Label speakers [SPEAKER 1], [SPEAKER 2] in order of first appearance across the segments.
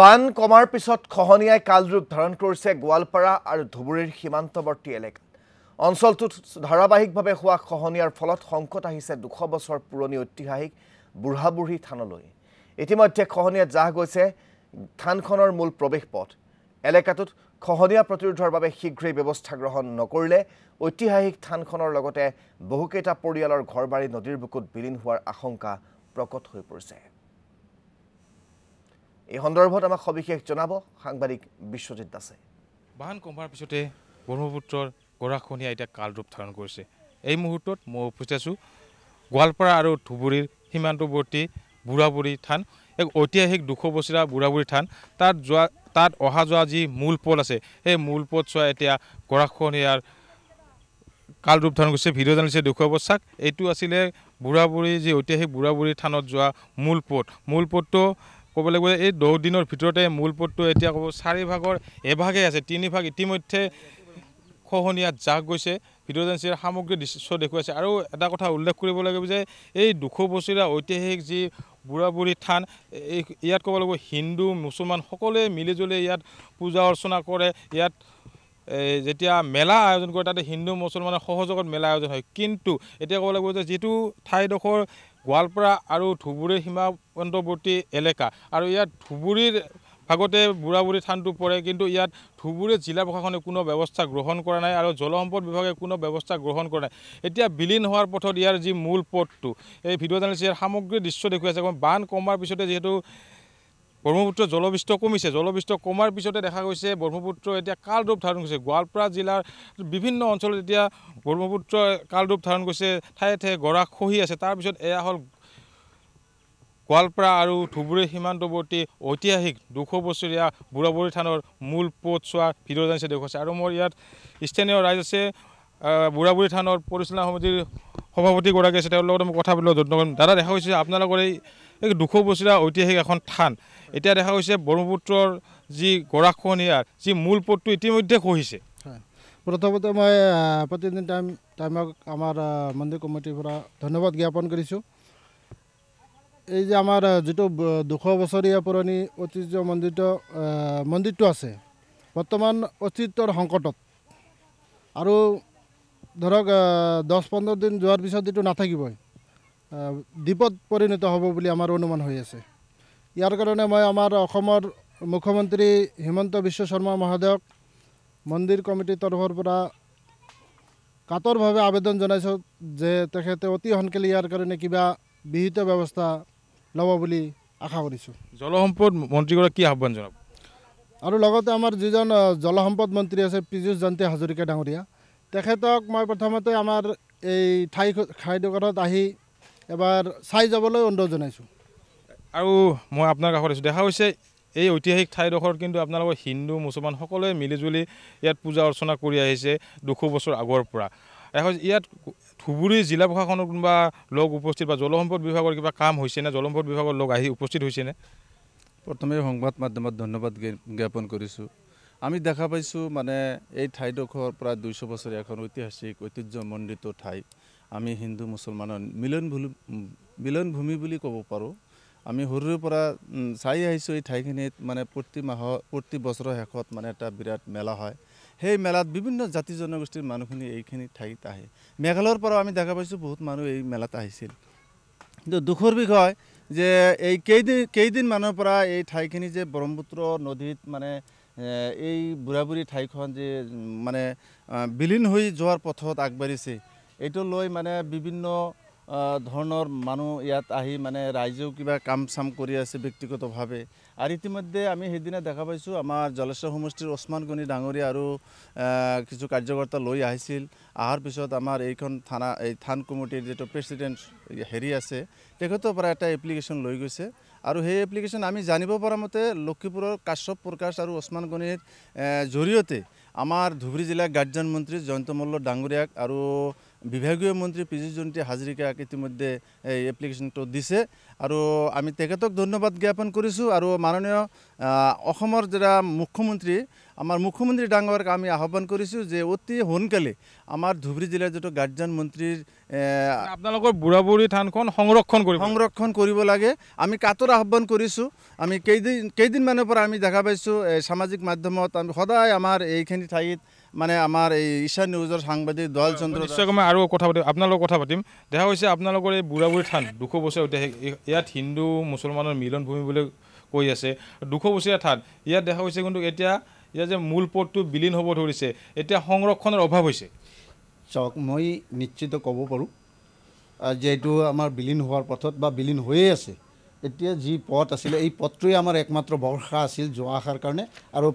[SPEAKER 1] বান কমাৰ পিছত খহনীয়াই কালৰূপ ধাৰণ কৰিছে গোৱালপাৰা আৰু ধুবুৰীৰ সীমান্তৱৰ্তী এলেকাত অঞ্চলটোত ধাৰাবাহিকভাৱে হোৱা খহনীয়াৰ ফলত সংকট আহিছে দুশ বছৰ পুৰণি ঐতিহাসিক বুঢ়াবুঢ়ী থানলৈ ইতিমধ্যে খহনীয়াত জাহ গৈছে থানখনৰ মূল প্ৰৱেশপথ এলেকাটোত খহনীয়া প্ৰতিৰোধৰ বাবে শীঘ্ৰেই ব্যৱস্থা গ্ৰহণ নকৰিলে ঐতিহাসিক থানখনৰ লগতে বহুকেইটা পৰিয়ালৰ ঘৰ বাৰী নদীৰ বুকুত বিলীন হোৱাৰ আশংকা প্ৰকট হৈ পৰিছে এই সন্দৰ্ভত আমাক সবিশেষ জনাব সাংবাদিক বিশ্বজিৎ দাসে
[SPEAKER 2] বান কমাৰ পিছতে ব্ৰহ্মপুত্ৰৰ গৰাখনীয়া এতিয়া কাল ৰূপ ধাৰণ কৰিছে এই মুহূৰ্তত মই উপস্থিত আছোঁ গোৱালপাৰা আৰু ধুবুৰীৰ সীমান্তৱৰ্তী বুঢ়াবুঢ়ী থান এক ঐতিহাসিক দুশ বছৰীয়া বুঢ়াবুঢ়ী থান তাত যোৱা তাত অহা যোৱা যি মূল পদ আছে সেই মূল পদ চোৱা এতিয়া গৰাখনীয়াৰ কালৰূপ ধাৰণ কৰিছে ভিডিঅ' জানিছে দুশ বছৰ এইটো আছিলে বুঢ়াবুঢ়ী যি ঐতিহাসিক বুঢ়াবুঢ়ী থানত যোৱা মূল পদ মূল পদটো ক'ব লাগিব যে এই দহ দিনৰ ভিতৰতে মূল পথটো এতিয়া ক'ব চাৰিভাগৰ এভাগেই আছে তিনিভাগ ইতিমধ্যে খহনীয়াত জাগ গৈছে ভিডিঅ' এজেঞ্চিৰ সামগ্ৰী দৃশ্য দেখুৱাইছে আৰু এটা কথা উল্লেখ কৰিব লাগিব যে এই দুশ বছৰীয়া ঐতিহাসিক যি বুঢ়া বুঢ়ী থান এই ইয়াত ক'ব লাগিব হিন্দু মুছলমান সকলোৱে মিলি জুলি ইয়াত পূজা অৰ্চনা কৰে ইয়াত যেতিয়া মেলা আয়োজন কৰে তাতে হিন্দু মুছলমানৰ সহযোগত মেলা আয়োজন হয় কিন্তু এতিয়া ক'ব লাগিব যে যিটো ঠাইডোখৰ গোৱালপাৰা আৰু ধুবুৰী সীমান্তৱৰ্তী এলেকা আৰু ইয়াত ধুবুৰীৰ ভাগতে বুঢ়াবুঢ়ী থানটো পৰে কিন্তু ইয়াত ধুবুৰী জিলা প্ৰশাসনে কোনো ব্যৱস্থা গ্ৰহণ কৰা নাই আৰু জলসম্পদ বিভাগে কোনো ব্যৱস্থা গ্ৰহণ কৰা নাই এতিয়া বিলীন হোৱাৰ পথত ইয়াৰ যি মূল পথটো এই ভিডিঅ' জানিছে ইয়াৰ সামগ্ৰী দৃশ্য দেখুৱাইছে বান কমাৰ পিছতে যিহেতু ব্ৰহ্মপুত্ৰ জলবিষ্ট কমিছে জলবিষ্ট কমাৰ পিছতে দেখা গৈছে ব্ৰহ্মপুত্ৰ এতিয়া কালৰূপ ধাৰণ কৰিছে গোৱালপাৰা জিলাৰ বিভিন্ন অঞ্চলত এতিয়া ব্ৰহ্মপুত্ৰ কালৰূপ ধাৰণ কৰিছে ঠায়ে ঠায়ে গৰা খহি আছে তাৰপিছত এয়া হ'ল গোৱালপাৰা আৰু ধুবুৰী সীমান্তৱৰ্তী ঐতিহাসিক দুশ বছৰীয়া বুঢ়াবুঢ়ী থানৰ মূল পোত চোৱা ভিডিঅ' জানিছে দেখুৱাইছে আৰু মোৰ ইয়াত স্থানীয় ৰাইজ আছে বুঢ়াবুঢ়ী থানৰ পৰিচালনা সমিতিৰ সভাপতিগৰাকী আছে তেওঁৰ লগত মই কথা পাতিলোঁ যত্ন কৰিম দাদা দেখা গৈছে আপোনালোকৰ এই এক দুশ বছৰীয়া ঐতিহাসিক এখন থান এতিয়া দেখা গৈছে ব্ৰহ্মপুত্ৰৰ যি গৰাখনীয়া যি মূল পথটো ইতিমধ্যে খহিছে
[SPEAKER 3] প্ৰথমতে মই প্ৰতিদিন টাইম টাইমক আমাৰ মন্দিৰ কমিটিৰ পৰা ধন্যবাদ জ্ঞাপন কৰিছোঁ এই যে আমাৰ যিটো দুশ বছৰীয়া পুৰণি ঐতিহ্য ঐতিহ্যমণ্ডিত মন্দিৰটো আছে বৰ্তমান অস্তিত্বৰ সংকটত আৰু ধৰক দহ পোন্ধৰ দিন যোৱাৰ পিছত যিটো নাথাকিবই দ্বীপত পৰিণত হ'ব বুলি আমাৰ অনুমান হৈ আছে ইয়াৰ কাৰণে মই আমাৰ অসমৰ মুখ্যমন্ত্ৰী হিমন্ত বিশ্ব শৰ্মা মহোদয়ক মন্দিৰ কমিটিৰ তৰফৰ পৰা কাতৰভাৱে আবেদন জনাইছোঁ যে তেখেতে অতি সোনকালে ইয়াৰ কাৰণে কিবা বিহিত ব্যৱস্থা ল'ব বুলি আশা কৰিছোঁ
[SPEAKER 2] জলসম্পদ মন্ত্ৰীগৰাকী আহ্বান জনাব
[SPEAKER 3] আৰু লগতে আমাৰ যিজন জলসম্পদ মন্ত্ৰী আছে পীযুষ জয়ন্তী হাজৰিকা ডাঙৰীয়া তেখেতক মই প্ৰথমতে আমাৰ এই ঠাই ঠাইডোখৰত আহি এবাৰ চাই যাবলৈ অনুৰোধ জনাইছোঁ
[SPEAKER 2] আৰু মই আপোনাৰ কাষত আছোঁ দেখা হৈছে এই ঐতিহাসিক ঠাইডোখৰত কিন্তু আপোনালোকৰ হিন্দু মুছলমান সকলোৱে মিলি জুলি ইয়াত পূজা অৰ্চনা কৰি আহিছে দুশ বছৰ আগৰ পৰা এখন ইয়াত ধুবুৰী জিলা প্ৰশাসনৰ কোনোবা লগ উপস্থিত বা জলসম্পদ বিভাগৰ কিবা কাম হৈছেনে জলসম্পদ বিভাগৰ লগ আহি উপস্থিত হৈছেনে প্ৰথমে সংবাদ
[SPEAKER 1] মাধ্যমত ধন্যবাদ জ্ঞাপন কৰিছোঁ আমি দেখা পাইছোঁ মানে এই ঠাইডোখৰ প্ৰায় দুইশ বছৰীয়া এখন ঐতিহাসিক ঐতিহ্যমণ্ডিত ঠাই আমি হিন্দু মুছলমানৰ মিলন মিলনভূমি বুলি ক'ব পাৰোঁ আমি সৰুৰে পৰা চাই আহিছোঁ এই ঠাইখিনিত মানে প্ৰতি মাহ প্ৰতি বছৰৰ শেষত মানে এটা বিৰাট মেলা হয় সেই মেলাত বিভিন্ন জাতি জনগোষ্ঠীৰ মানুহখিনি এইখিনি ঠাইত আহে মেঘালয়ৰ পৰাও আমি দেখা পাইছোঁ বহুত মানুহ এই মেলাত আহিছিল কিন্তু দুখৰ বিষয় যে এই কেইদিন কেইদিনমানৰ পৰা এই ঠাইখিনি যে ব্ৰহ্মপুত্ৰ নদীত মানে এই বুঢ়া বুঢ়ী ঠাইখন যে মানে বিলীন হৈ যোৱাৰ পথত আগবাঢ়িছে এইটো লৈ মানে বিভিন্ন ধৰণৰ মানুহ ইয়াত আহি মানে ৰাইজেও কিবা কাম চাম কৰি আছে ব্যক্তিগতভাৱে আৰু ইতিমধ্যে আমি সেইদিনা দেখা পাইছোঁ আমাৰ জলেশ্বৰ সমষ্টিৰ ওচমান গণি ডাঙৰীয়া আৰু কিছু কাৰ্যকৰ্তা লৈ আহিছিল অহাৰ পিছত আমাৰ এইখন থানা এই থান কমিটিৰ যিটো প্ৰেচিডেণ্ট হেৰি আছে তেখেতৰ পৰা এটা এপ্লিকেশ্যন লৈ গৈছে আৰু সেই এপ্লিকেশ্যন আমি জানিব পৰা মতে লক্ষীপুৰৰ কাশ্যপ প্ৰকাশ আৰু ওচমান গণিৰ জৰিয়তে আমাৰ ধুবুৰী জিলাৰ গাৰ্জিয়ান মন্ত্ৰী জয়ন্ত মল্ল ডাঙৰীয়াক আৰু বিভাগীয় মন্ত্ৰী পিজিত জয়ন্তী হাজৰিকাক ইতিমধ্যে এই এপ্লিকেশনটি দিছে আৰু আমি তেখেতক ধন্যবাদ জ্ঞাপন কৰছো আৰু মাননীয় যাৰা মুখ্যমন্ত্ৰী আমাৰ মুখ্যমন্ত্ৰী ডাঙৰক আমি আহ্বান কৰছো যে অতি সোনকালে আমাৰ ধুবৰী জিলাৰ যেটা গাৰ্জিয়ান মন্ত্ৰীৰ আপোনালোকৰ বুড়া বুড়ি থানখন সংৰক্ষণ কৰব সংৰক্ষণ কৰিব লাগে আমি কাতৰ আহ্বান কৰছো আমি কেইদিন কেদিনমানেৰ পৰা আমি দেখা পাইছো সামাজিক মাধ্যমত আমি সদায় আমাৰ এইখিনি ঠাইত মানে আমাৰ এই ঈশা নিউজৰ সাংবাদিক দল চন্দ্ৰ নিশ্চয়কৈ
[SPEAKER 2] আৰু কথা পাতিম আপোনালোকৰ কথা পাতিম দেখা হৈছে আপোনালোকৰ এই বুঢ়াবুঢ়ী থান দুশ বছৰ ইয়াত হিন্দু মুছলমানৰ মিলন ভূমি বুলি কৈ আছে দুশ বছৰীয়া থান ইয়াত দেখা হৈছে কিন্তু এতিয়া ইয়াৰ যে মূল পথটো বিলীন হ'ব ধৰিছে এতিয়া সংৰক্ষণৰ অভাৱ হৈছে চাওক মই নিশ্চিত ক'ব পাৰোঁ যে এইটো আমাৰ
[SPEAKER 3] বিলীন হোৱাৰ পথত বা বিলীন হৈয়ে আছে এতিয়া যি পথ আছিলে এই পথটোৱে আমাৰ একমাত্ৰ বৰ্ষা আছিল যোৱা অহাৰ কাৰণে আৰু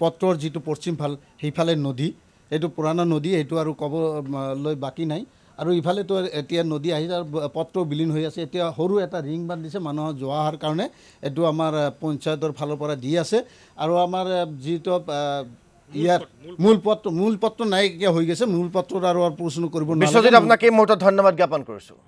[SPEAKER 3] পথটোৰ যিটো পশ্চিম ফাল সেইফালে নদী সেইটো পুৰণা নদী সেইটো আৰু ক'বলৈ বাকী নাই আৰু ইফালেতো এতিয়া নদী আহিছে আৰু পথটো বিলীন হৈ আছে এতিয়া সৰু এটা ৰিং বান্ধিছে মানুহৰ যোৱা অহাৰ কাৰণে এইটো আমাৰ পঞ্চায়তৰ ফালৰ পৰা দি আছে আৰু আমাৰ যিটো ইয়াৰ মূল পথটো মূল পথটো নাইকিয়া হৈ গৈছে মূল পথটোত আৰু প্ৰশ্ন কৰিব নোৱাৰি আপোনাক
[SPEAKER 1] এই মুহূৰ্তত ধন্যবাদ জ্ঞাপন কৰিছোঁ